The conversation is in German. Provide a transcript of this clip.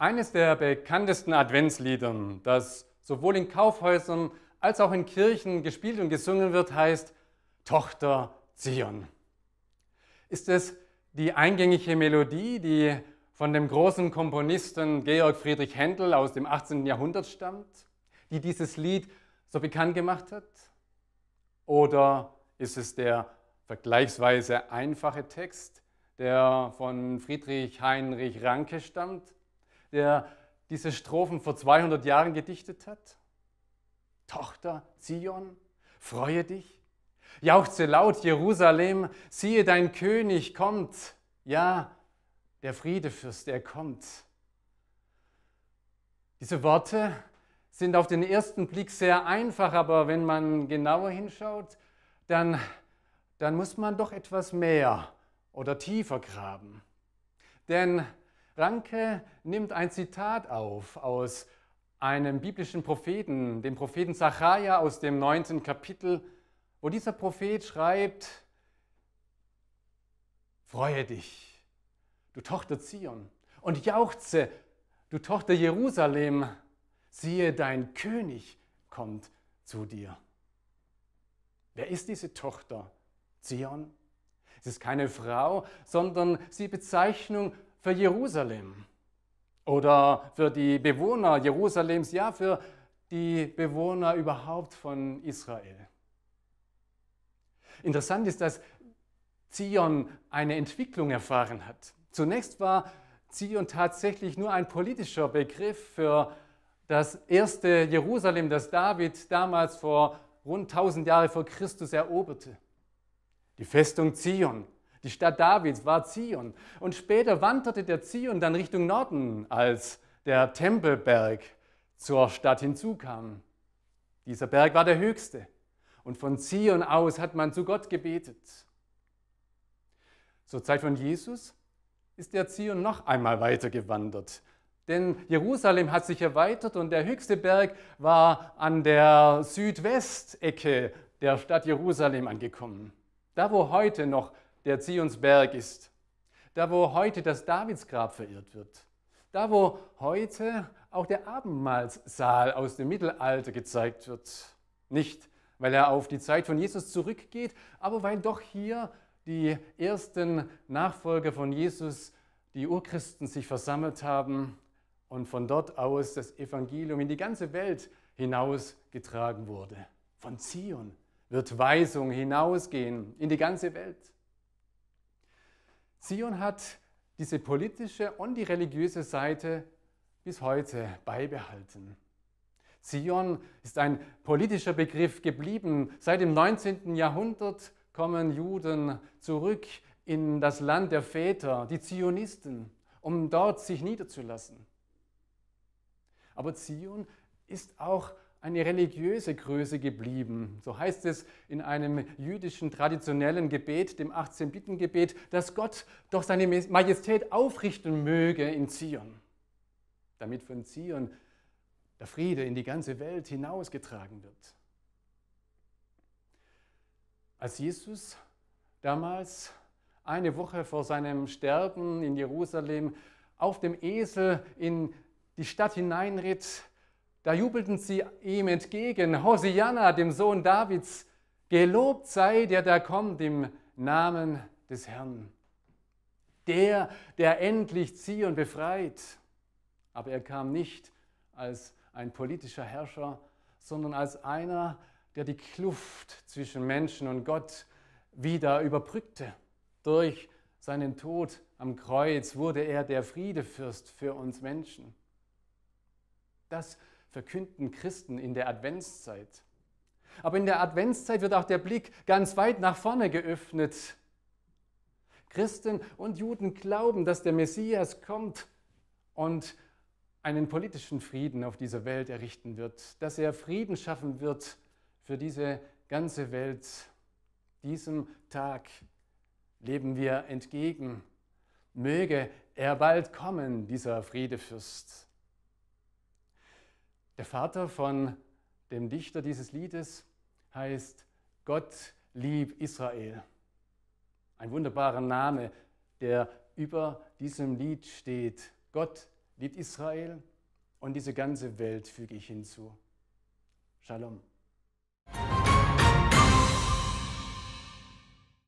Eines der bekanntesten Adventsliedern, das sowohl in Kaufhäusern als auch in Kirchen gespielt und gesungen wird, heißt Tochter Zion. Ist es die eingängige Melodie, die von dem großen Komponisten Georg Friedrich Händel aus dem 18. Jahrhundert stammt, die dieses Lied so bekannt gemacht hat? Oder ist es der vergleichsweise einfache Text, der von Friedrich Heinrich Ranke stammt, der diese Strophen vor 200 Jahren gedichtet hat? Tochter Zion, freue dich. Jauchze laut, Jerusalem, siehe, dein König kommt. Ja, der Friedefürst, er kommt. Diese Worte sind auf den ersten Blick sehr einfach, aber wenn man genauer hinschaut, dann, dann muss man doch etwas mehr oder tiefer graben. Denn Ranke nimmt ein Zitat auf aus einem biblischen Propheten, dem Propheten Zachariah aus dem 9. Kapitel, wo dieser Prophet schreibt, Freue dich, du Tochter Zion, und jauchze, du Tochter Jerusalem, siehe, dein König kommt zu dir. Wer ist diese Tochter Zion? Es ist keine Frau, sondern sie Bezeichnung für Jerusalem oder für die Bewohner Jerusalems, ja, für die Bewohner überhaupt von Israel. Interessant ist, dass Zion eine Entwicklung erfahren hat. Zunächst war Zion tatsächlich nur ein politischer Begriff für das erste Jerusalem, das David damals vor rund 1000 Jahren vor Christus eroberte. Die Festung Zion, die Stadt Davids war Zion. Und später wanderte der Zion dann Richtung Norden, als der Tempelberg zur Stadt hinzukam. Dieser Berg war der höchste. Und von Zion aus hat man zu Gott gebetet. Zur Zeit von Jesus ist der Zion noch einmal weitergewandert. Denn Jerusalem hat sich erweitert und der höchste Berg war an der Südwestecke der Stadt Jerusalem angekommen. Da, wo heute noch der Zionsberg ist. Da, wo heute das Davidsgrab verirrt wird. Da, wo heute auch der Abendmahlsaal aus dem Mittelalter gezeigt wird. Nicht, weil er auf die Zeit von Jesus zurückgeht, aber weil doch hier die ersten Nachfolger von Jesus, die Urchristen, sich versammelt haben und von dort aus das Evangelium in die ganze Welt hinausgetragen wurde. Von Zion wird Weisung hinausgehen in die ganze Welt. Zion hat diese politische und die religiöse Seite bis heute beibehalten. Zion ist ein politischer Begriff geblieben. Seit dem 19. Jahrhundert kommen Juden zurück in das Land der Väter, die Zionisten, um dort sich niederzulassen. Aber Zion ist auch eine religiöse Größe geblieben. So heißt es in einem jüdischen traditionellen Gebet, dem 18-Bitten-Gebet, dass Gott doch seine Majestät aufrichten möge in Zion, damit von Zion der Friede in die ganze Welt hinausgetragen wird. Als Jesus damals eine Woche vor seinem Sterben in Jerusalem auf dem Esel in die Stadt hineinritt, da jubelten sie ihm entgegen, Hosianna, dem Sohn Davids, gelobt sei der da kommt im Namen des Herrn. Der, der endlich Zion befreit. Aber er kam nicht als ein politischer Herrscher, sondern als einer, der die Kluft zwischen Menschen und Gott wieder überbrückte. Durch seinen Tod am Kreuz wurde er der Friedefürst für uns Menschen. Das ist verkünden Christen in der Adventszeit. Aber in der Adventszeit wird auch der Blick ganz weit nach vorne geöffnet. Christen und Juden glauben, dass der Messias kommt und einen politischen Frieden auf dieser Welt errichten wird, dass er Frieden schaffen wird für diese ganze Welt. Diesem Tag leben wir entgegen. Möge er bald kommen, dieser Friedefürst. Der Vater von dem Dichter dieses Liedes heißt Gott lieb Israel. Ein wunderbarer Name, der über diesem Lied steht. Gott liebt Israel und diese ganze Welt füge ich hinzu. Shalom.